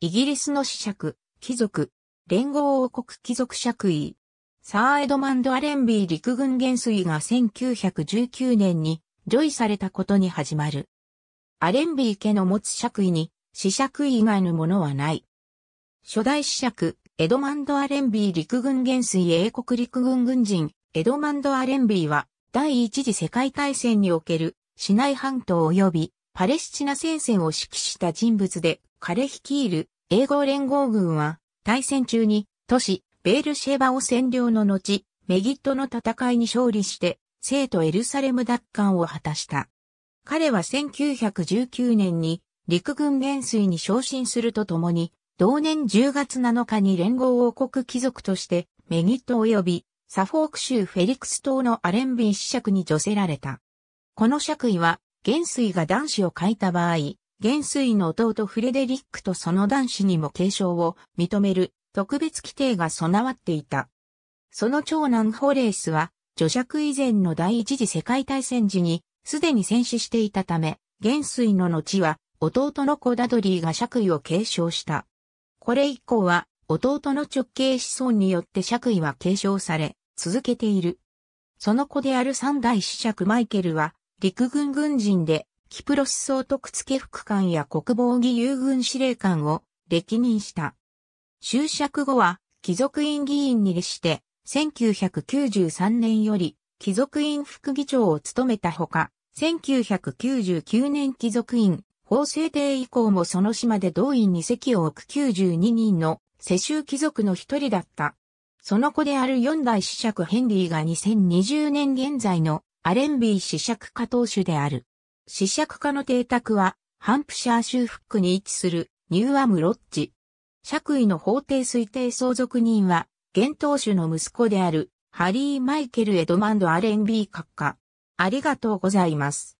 イギリスの子爵、貴族、連合王国貴族爵位、サーエドマンド・アレンビー陸軍元帥が1919年に除位されたことに始まる。アレンビー家の持つ爵位に、子爵位以外のものはない。初代子爵、エドマンド・アレンビー陸軍元帥英国陸軍軍人、エドマンド・アレンビーは、第一次世界大戦における、シナイ半島及び、パレスチナ戦線を指揮した人物で、彼率いる英語連合軍は、対戦中に都市ベールシェバを占領の後、メギットの戦いに勝利して、聖都エルサレム奪還を果たした。彼は1919年に陸軍元帥に昇進するとともに、同年10月7日に連合王国貴族としてメギット及びサフォーク州フェリクス島のアレンビン子爵に除せられた。この爵位は元帥が男子を書いた場合、元帥の弟フレデリックとその男子にも継承を認める特別規定が備わっていた。その長男ホレースは、除尺以前の第一次世界大戦時に、すでに戦死していたため、元帥の後は、弟の子ダドリーが爵位を継承した。これ以降は、弟の直系子孫によって爵位は継承され、続けている。その子である三代子爵マイケルは、陸軍軍人で、キプロス総督付副官や国防義勇軍司令官を歴任した。就職後は、貴族院議員に列して、1993年より、貴族院副議長を務めたほか、1999年貴族院、法制定以降もその島で同院に席を置く92人の世襲貴族の一人だった。その子である四代子爵ヘンリーが2020年現在のアレンビー子爵家当主である。試釈家の邸宅は、ハンプシャー州フックに位置するニューアムロッジ。爵位の法定推定相続人は、現当主の息子である、ハリー・マイケル・エドマンド・アレンビー閣下。ありがとうございます。